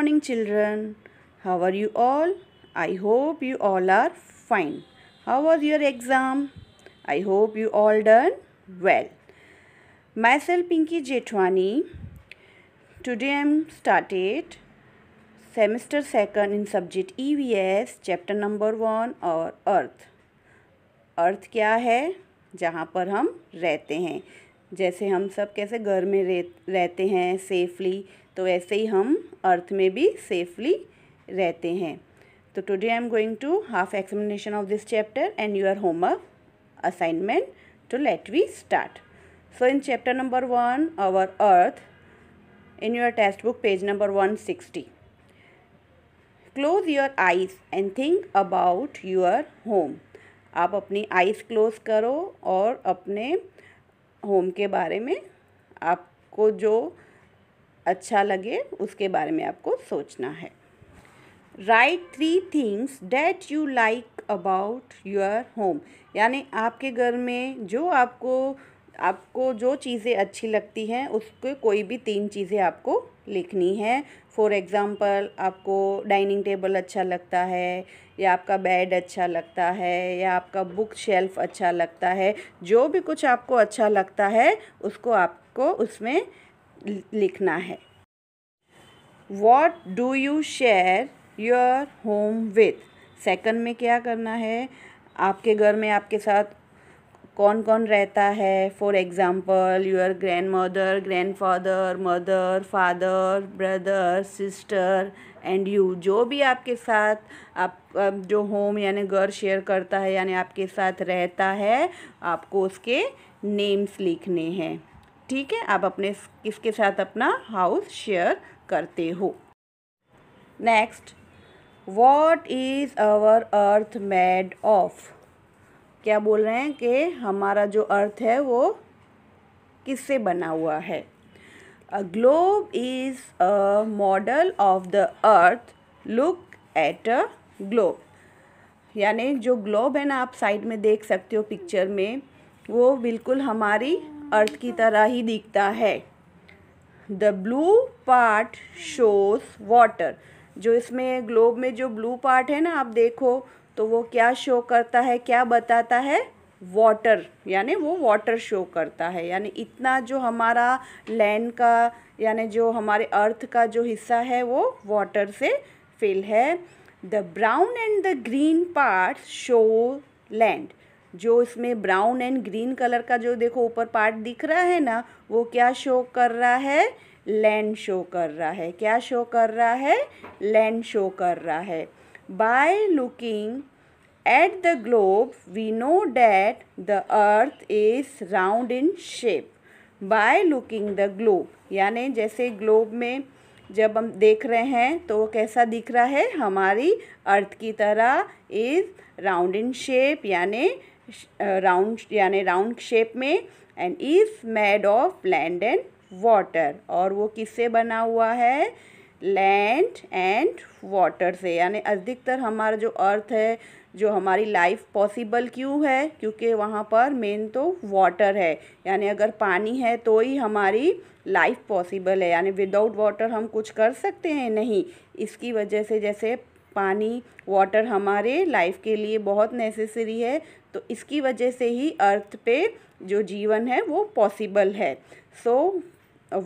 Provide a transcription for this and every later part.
morning children how are you all i hope you all are fine how was your exam i hope you all done well myself pinky jetwani today i'm started semester second in subject evs chapter number one और earth अर्थ क्या है जहाँ पर हम रहते हैं जैसे हम सब कैसे घर में रह रहते हैं सेफली तो वैसे ही हम अर्थ में भी सेफली रहते हैं तो today I am going to have explanation of this chapter and your homework assignment too let we start so in chapter number one our earth in your text book page number one sixty close your eyes and think about your home आप अपनी eyes close करो और अपने home के बारे में आपको जो अच्छा लगे उसके बारे में आपको सोचना है write three things that you like about your home यानी आपके घर में जो आपको आपको जो चीज़ें अच्छी लगती हैं उसके कोई भी तीन चीज़ें आपको लिखनी है फॉर एग्ज़ाम्पल आपको डाइनिंग टेबल अच्छा लगता है या आपका बेड अच्छा लगता है या आपका बुक शेल्फ अच्छा लगता है जो भी कुछ आपको अच्छा लगता है उसको आपको उसमें लिखना है what do you share your home with second में क्या करना है आपके घर में आपके साथ कौन कौन रहता है for example your grandmother grandfather mother father brother sister and you जो भी आपके साथ आप जो होम यानी घर शेयर करता है यानी आपके साथ रहता है आपको उसके नेम्स लिखने हैं ठीक है आप अपने किसके साथ अपना हाउस शेयर करते हो next what is our earth made of क्या बोल रहे हैं कि हमारा जो अर्थ है वो किससे बना हुआ है a globe is a model of the earth look at a globe यानी जो ग्लोब है ना आप साइड में देख सकते हो पिक्चर में वो बिल्कुल हमारी अर्थ की तरह ही दिखता है the blue part shows water जो इसमें ग्लोब में जो ब्लू पार्ट है ना आप देखो तो वो क्या शो करता है क्या बताता है वाटर यानी वो वाटर शो करता है यानी इतना जो हमारा लैंड का यानी जो हमारे अर्थ का जो हिस्सा है वो वाटर से फिल है the brown and the green part show land जो इसमें ब्राउन एंड ग्रीन कलर का जो देखो ऊपर पार्ट दिख रहा है ना वो क्या शो कर रहा है लैंड शो कर रहा है क्या शो कर रहा है लैंड शो कर रहा है by looking at the globe we know that the earth is round in shape by looking the globe यानी जैसे ग्लोब में जब हम देख रहे हैं तो वो कैसा दिख रहा है हमारी अर्थ की तरह इज़ राउंड इन शेप यानि राउंड uh, यानी राउंड शेप में and is made of land and water और वो किससे बना हुआ है लैंड एंड वाटर से यानी अधिकतर हमारा जो अर्थ है जो हमारी लाइफ पॉसिबल क्यों है क्योंकि वहाँ पर मेन तो वाटर है यानी अगर पानी है तो ही हमारी लाइफ पॉसिबल है यानी विदाउट वाटर हम कुछ कर सकते हैं नहीं इसकी वजह से जैसे पानी वाटर हमारे लाइफ के लिए बहुत नेसेसरी है तो इसकी वजह से ही अर्थ पे जो जीवन है वो पॉसिबल है सो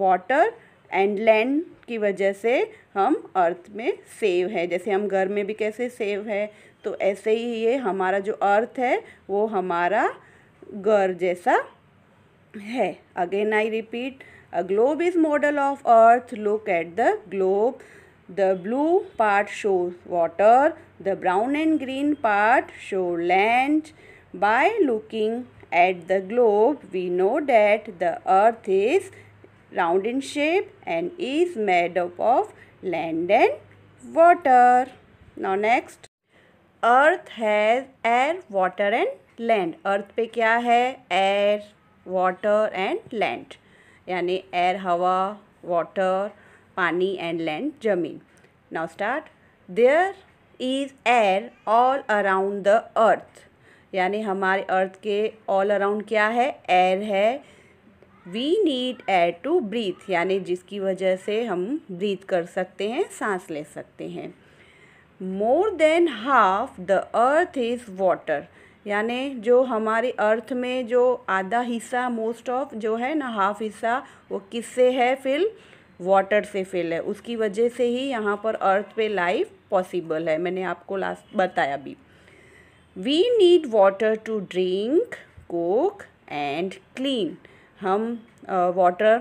वाटर एंड लैंड की वजह से हम अर्थ में सेव है जैसे हम घर में भी कैसे सेव है तो ऐसे ही ये हमारा जो अर्थ है वो हमारा घर जैसा है again I repeat a globe is model of earth look at the globe The blue part shows water, the brown and green part show land. By looking at the globe, we know that the earth is round in shape and is made up of land and water. Now next, earth has air, water and land. Earth पे क्या है air, water and land. यानी air हवा, water, पानी and land जमीन now start there is air all around the earth यानी हमारे अर्थ के ऑल अराउंड क्या है एयर है we need air to breathe यानी जिसकी वजह से हम ब्रीथ कर सकते हैं सांस ले सकते हैं more than half the earth is water यानी जो हमारे अर्थ में जो आधा हिस्सा मोस्ट ऑफ जो है ना हाफ हिस्सा वो किससे है फिल वाटर से फिल है उसकी वजह से ही यहाँ पर अर्थ पे लाइफ पॉसिबल है मैंने आपको लास्ट बताया भी we need water to drink cook and clean हम वाटर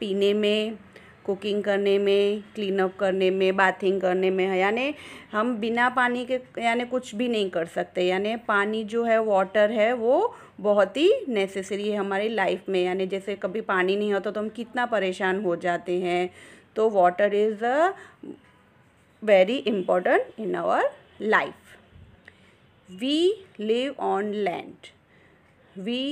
पीने में कुकिंग करने में क्लीन अप करने में बाथिंग करने में है यानी हम बिना पानी के यानी कुछ भी नहीं कर सकते यानी पानी जो है वाटर है वो बहुत ही नेसेसरी है हमारी लाइफ में यानी जैसे कभी पानी नहीं होता तो हम कितना परेशान हो जाते हैं तो water is a very important in our life we live on land we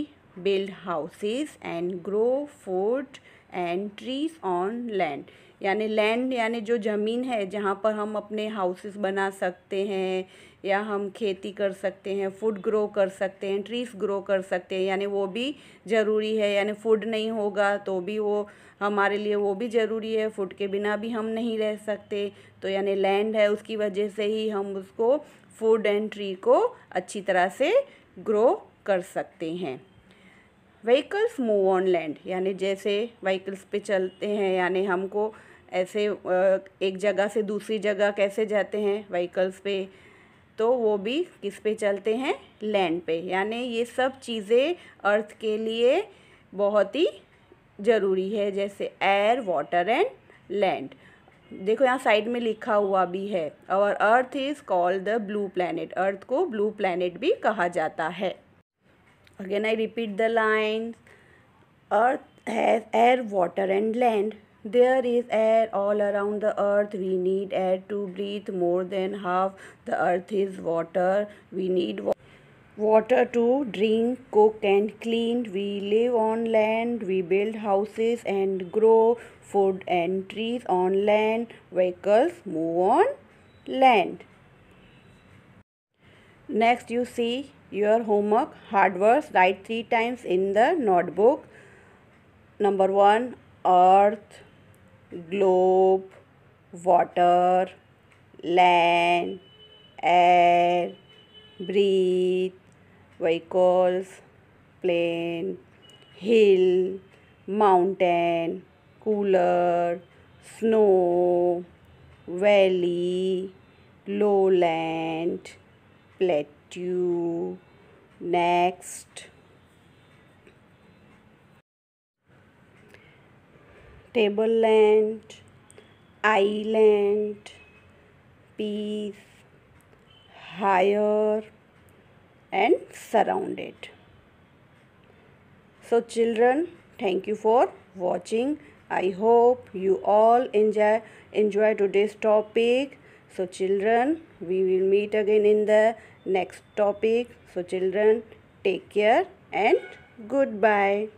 build houses and grow food and trees on land यानी लैंड यानी जो ज़मीन है जहाँ पर हम अपने हाउसेस बना सकते हैं या हम खेती कर सकते हैं फूड ग्रो कर सकते हैं ट्रीज ग्रो कर सकते हैं यानी वो भी ज़रूरी है यानी फूड नहीं होगा तो भी वो हमारे लिए वो भी ज़रूरी है फूड के बिना भी हम नहीं रह सकते तो यानी लैंड है उसकी वजह से ही हम उसको फूड एंड ट्री को अच्छी तरह से ग्रो कर सकते हैं व्हीकल्स मूव ऑन लैंड यानी जैसे व्हीकल्स पे चलते हैं यानी हमको ऐसे एक जगह से दूसरी जगह कैसे जाते हैं व्हीकल्स पे तो वो भी किस पे चलते हैं लैंड पे यानी ये सब चीज़ें अर्थ के लिए बहुत ही ज़रूरी है जैसे एयर वाटर एंड लैंड देखो यहाँ साइड में लिखा हुआ भी है और earth is called the blue planet earth को ब्लू प्लैनेट भी कहा जाता है Again, I repeat the lines. Earth has air, water and land. There is air all around the earth. We need air to breathe. More than half the earth is water. We need water water to drink, cook and clean. We live on land, we build houses and grow food and trees on land, vehicles move on land. Next you see your homework hard words write three times in the notebook number 1 earth globe water land air breathe vehicles plane hill mountain cooler snow valley lowland plateau you next tableland island peace higher and surrounded so children thank you for watching i hope you all enjoy enjoy today's topic so children, we will meet again in the next topic. So children, take care and goodbye.